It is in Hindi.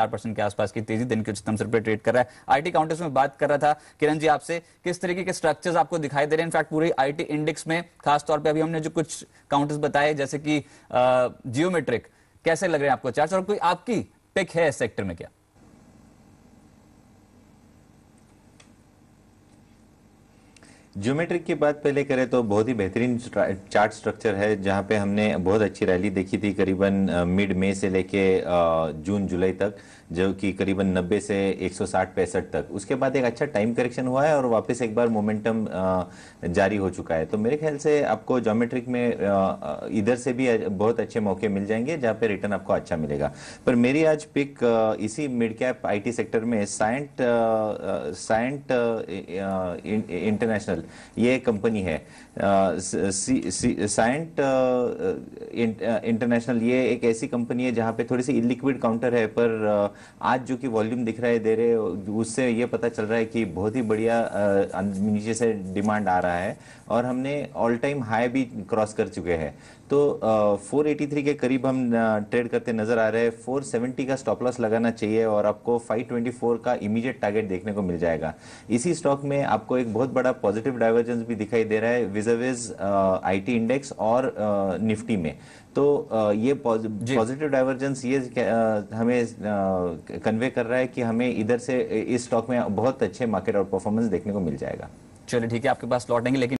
चार परसेंट के आसपास की तेजी दिन के उच्चतम स्तर पर ट्रेड कर रहा है आईटी काउंटर्स में बात कर रहा था किरण जी आपसे किस तरीके के स्ट्रक्चर्स आपको दिखाई दे रहे हैं इनफैक्ट पूरे आईटी इंडेक्स में खासतौर पर अभी हमने जो कुछ काउंटर्स बताए जैसे कि जियोमेट्रिक कैसे लग रहे हैं आपको चार्ज और कोई आपकी पिक है इस सेक्टर में क्या ज्योमेट्रिक की बात पहले करें तो बहुत ही बेहतरीन चार्ट स्ट्रक्चर है जहाँ पे हमने बहुत अच्छी रैली देखी थी करीबन मिड मई से लेके जून जुलाई तक जो कि करीबन 90 से 160 पैंसठ तक उसके बाद एक अच्छा टाइम करेक्शन हुआ है और वापस एक बार मोमेंटम जारी हो चुका है तो मेरे ख्याल से आपको ज्योमेट्रिक में इधर से भी बहुत अच्छे मौके मिल जाएंगे जहाँ पे रिटर्न आपको अच्छा मिलेगा पर मेरी आज पिक इसी मिड कैप आई सेक्टर में साइंट साइंट इंटरनेशनल ये कंपनी है साइंट इंटरनेशनल ये एक ऐसी कंपनी है जहाँ पे थोड़ी सी इलिक्विड काउंटर है पर आज जो कि वॉल्यूम दिख रहा है दे रहे उससे ये पता चल रहा है कि बहुत ही बढ़िया अं, नीचे से डिमांड आ रहा है और हमने ऑल टाइम हाई भी क्रॉस कर चुके हैं तो फोर एटी के करीब हम ट्रेड करते नजर आ रहे हैं फोर का स्टॉप लॉस लगाना चाहिए और आपको फाइव का इमीडिएट टारगेट देखने को मिल जाएगा इसी स्टॉक में आपको एक बहुत बड़ा पॉजिटिव पॉजिटिव डाइवर्जेंस भी दिखाई दे रहा है विजर्विज आईटी इंडेक्स और आ, uh, निफ्टी में तो uh, ये पॉजिटिव डाइवर्जेंस ये uh, हमें कन्वे uh, कर रहा है कि हमें इधर से इस स्टॉक में बहुत अच्छे मार्केट और परफॉर्मेंस देखने को मिल जाएगा चलिए ठीक है आपके पास लौटेंगे लेकिन